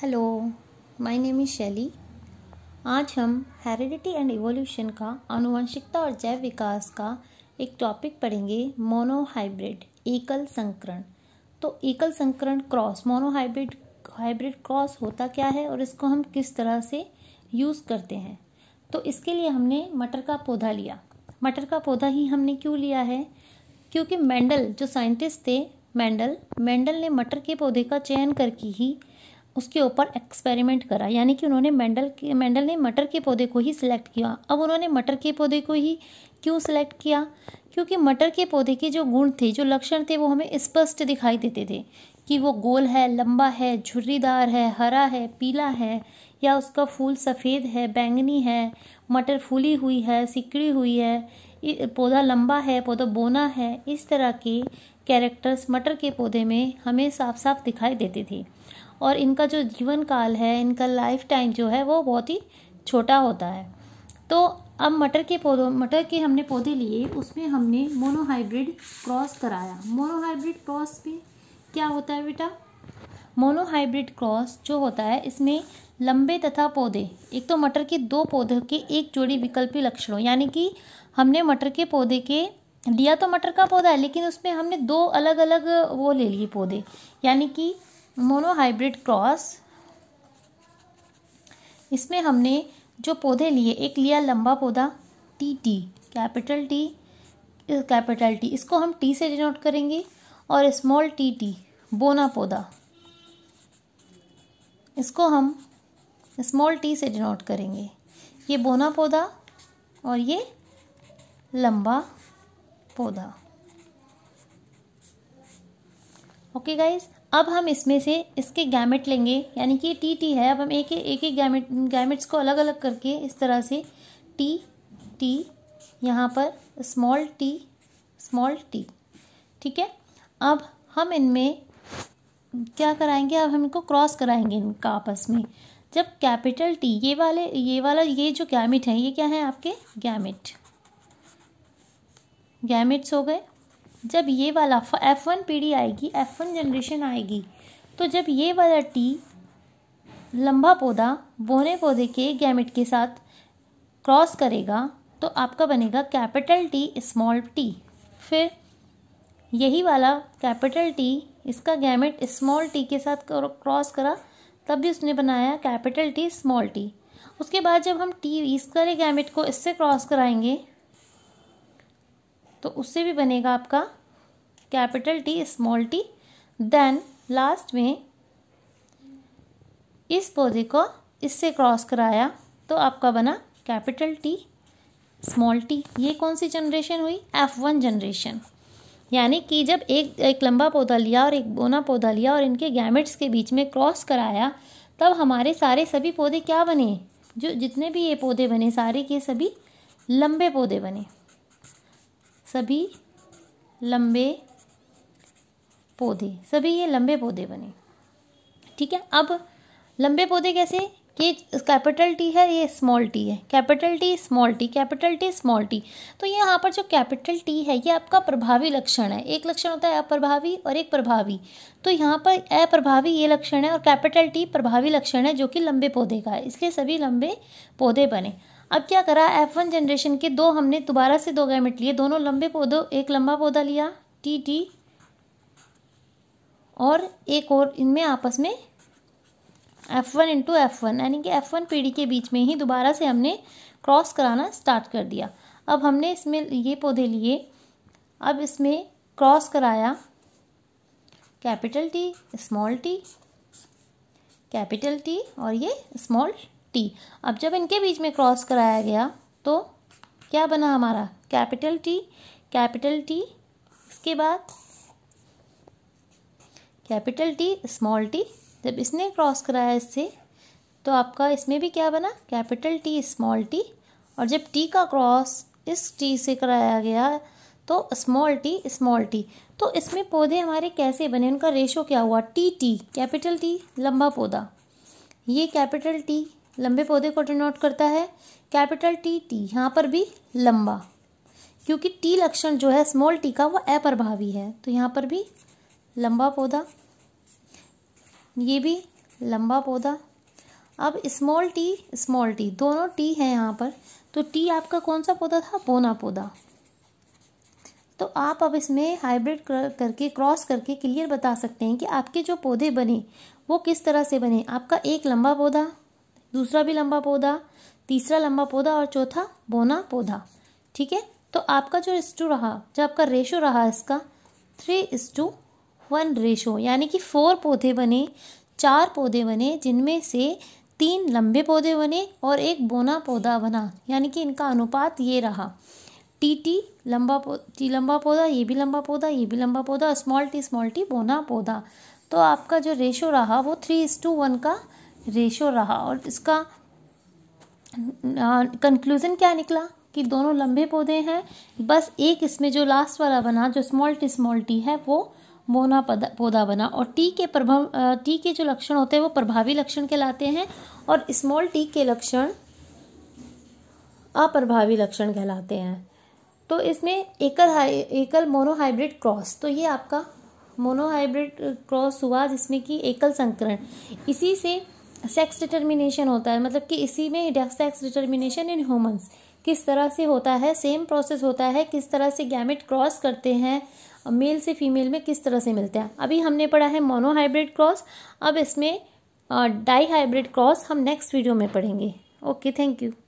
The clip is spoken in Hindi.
हेलो माय नेम इज़ शैली आज हम हेरिडिटी एंड इवोल्यूशन का आनुवंशिकता और जैव विकास का एक टॉपिक पढ़ेंगे मोनोहाइब्रिड एकल संकरण तो एकल संकरण cross monohybrid hybrid hybrid cross होता क्या है और इसको हम किस तरह से यूज़ करते हैं तो इसके लिए हमने मटर का पौधा लिया मटर का पौधा ही हमने क्यों लिया है क्योंकि मेंडल जो साइंटिस्ट थे मेंडल मेंडल ने मटर के पौधे का चयन करके ही उसके ऊपर एक्सपेरिमेंट करा यानी कि उन्होंने मेंडल के मेंडल ने मटर के पौधे को ही सिलेक्ट किया अब उन्होंने मटर के पौधे को ही क्यों सिलेक्ट किया क्योंकि मटर के पौधे के जो गुण थे जो लक्षण थे वो हमें स्पष्ट दिखाई देते थे कि वो गोल है लंबा है झुर्रीदार है हरा है पीला है या उसका फूल सफ़ेद है बैंगनी है मटर फूली हुई है सिकड़ी हुई है पौधा लंबा है पौधा बोना है इस तरह के कैरेक्टर्स मटर के पौधे में हमें साफ साफ दिखाई देते थे और इनका जो जीवन काल है इनका लाइफ टाइम जो है वो बहुत ही छोटा होता है तो अब मटर के पौधों मटर के हमने पौधे लिए उसमें हमने मोनोहाइब्रिड क्रॉस कराया मोनोहाइब्रिड क्रॉस में क्या होता है बेटा मोनोहाइब्रिड क्रॉस जो होता है इसमें लंबे तथा पौधे एक तो मटर के दो पौधों के एक जोड़ी विकल्पी लक्षणों यानी कि हमने मटर के पौधे के लिया तो मटर का पौधा है लेकिन उसमें हमने दो अलग अलग वो ले लिए पौधे यानी कि मोनोहाइब्रिड क्रॉस इसमें हमने जो पौधे लिए एक लिया लंबा पौधा T T capital T capital T इसको हम टी से डिनोट करेंगे और स्मॉल टी टी बोना पौधा इसको हम स्मॉल टी से डिनोट करेंगे ये बोना पौधा और ये लंबा पौधा ओके गाइज अब हम इसमें से इसके गैमेट लेंगे यानी कि टी टी है अब हम एक एक एक गैमेट गैमेट्स को अलग अलग करके इस तरह से टी टी यहाँ पर स्मॉल टी स्मॉल टी ठीक है अब हम इनमें क्या कराएंगे अब हम इनको क्रॉस कराएंगे इनका आपस में जब कैपिटल टी ये वाले ये वाला ये जो गैमिट है ये क्या है आपके गैमिट गैमिट्स हो गए जब ये वाला एफ वन पीढ़ी आएगी एफ वन जनरेशन आएगी तो जब ये वाला टी लंबा पौधा बोने पौधे के गैमिट के साथ क्रॉस करेगा तो आपका बनेगा कैपिटल टी स्मॉल टी फिर यही वाला कैपिटल टी इसका गैमिट स्मॉल टी के साथ क्रॉस करा तब भी उसने बनाया कैपिटल टी स्मॉल टी उसके बाद जब हम टी इस करे गैमिट को इससे क्रॉस कराएंगे तो उससे भी बनेगा आपका capital T small T then last में इस पौधे को इससे क्रॉस कराया तो आपका बना कैपिटल टी स्मॉल टी ये कौन सी जनरेशन हुई एफ वन जनरेशन यानी कि जब एक एक लंबा पौधा लिया और एक बोना पौधा लिया और इनके गैमेट्स के बीच में क्रॉस कराया तब हमारे सारे सभी पौधे क्या बने जो जितने भी ये पौधे बने सारे के सभी लंबे पौधे बने सभी लंबे पौधे सभी ये लंबे पौधे बने ठीक है अब लंबे पौधे कैसे कि कैपिटल टी है ये स्मॉल टी है capital T small T capital T small T तो ये यहाँ पर जो कैपिटल टी है ये आपका प्रभावी लक्षण है एक लक्षण होता है अप्रभावी और एक प्रभावी तो यहाँ पर अप्रभावी ये लक्षण है और कैपिटल टी प्रभावी लक्षण है जो कि लंबे पौधे का है इसलिए सभी लंबे पौधे बने अब क्या करा एफ वन जनरेशन के दो हमने दोबारा से दो गैमेट लिए दोनों लंबे पौधों एक लंबा पौधा लिया टी टी और एक और इनमें आपस में F one into F one यानी कि एफ वन पीढ़ी के बीच में ही दोबारा से हमने क्रॉस कराना स्टार्ट कर दिया अब हमने इसमें ये पौधे लिए अब इसमें क्रॉस कराया capital T small T capital T और ये स्मॉल टी अब जब इनके बीच में क्रॉस कराया गया तो क्या बना हमारा कैपिटल टी कैपिटल टी इसके बाद कैपिटल टी स्मॉल टी जब इसने क्रॉस कराया इससे तो आपका इसमें भी क्या बना कैपिटल टी स्मॉल टी और जब टी का क्रॉस इस टी से कराया गया तो स्मॉल टी स्मॉल टी तो इसमें पौधे हमारे कैसे बने उनका रेशो क्या हुआ टी टी कैपिटल टी लंबा पौधा ये कैपिटल टी लंबे पौधे को डिनोट करता है कैपिटल टी टी यहाँ पर भी लंबा क्योंकि टी लक्षण जो है स्मॉल टी का वो अप्रभावी है तो यहाँ पर भी लंबा पौधा ये भी लंबा पौधा अब स्मॉल टी स्मॉल टी दोनों टी हैं यहाँ पर तो टी आपका कौन सा पौधा था बोना पौधा तो आप अब इसमें हाइब्रिड करके क्रॉस करके क्लियर बता सकते हैं कि आपके जो पौधे बने वो किस तरह से बने आपका एक लंबा पौधा दूसरा भी लंबा पौधा तीसरा लंबा पौधा और चौथा बोना पौधा ठीक है तो आपका जो इस्टू रहा जो आपका रेशो रहा इसका थ्री इस टू वन रेशो यानी कि फोर पौधे बने चार पौधे बने जिनमें से तीन लंबे पौधे बने और एक बोना पौधा बना यानी कि इनका अनुपात ये रहा टी टी लंबा टी लंबा पौधा ये भी लंबा पौधा ये भी लंबा पौधा स्मॉल टी स्मॉल टी बोना पौधा तो आपका जो रेशो रहा वो थ्री इस टू वन का रेशो रहा और इसका कंक्लूज़न अं, क्या निकला कि दोनों लंबे पौधे हैं बस एक इसमें जो लास्ट वाला बना जो स्मॉल टी स्मॉल टी है वो मोना पौधा बना और टी के प्रभाव टी के जो लक्षण होते हैं वो प्रभावी लक्षण कहलाते हैं और स्मॉल टी के लक्षण अप्रभावी लक्षण कहलाते हैं तो इसमें एकल हाई एकल मोनोहाइब्रिड क्रॉस तो ये आपका मोनोहाइब्रिड क्रॉस हुआ जिसमें कि एकल संकरण इसी से सेक्स डिटर्मिनेशन होता है मतलब कि इसी में सेक्स डिटर्मिनेशन इन ह्यूमंस किस तरह से होता है सेम प्रोसेस होता है किस तरह से गैमेट क्रॉस करते हैं मेल से फीमेल में किस तरह से मिलते हैं अभी हमने पढ़ा है मोनोहाइब्रिड क्रॉस अब इसमें डाई हाइब्रिड क्रॉस हम नेक्स्ट वीडियो में पढ़ेंगे ओके थैंक यू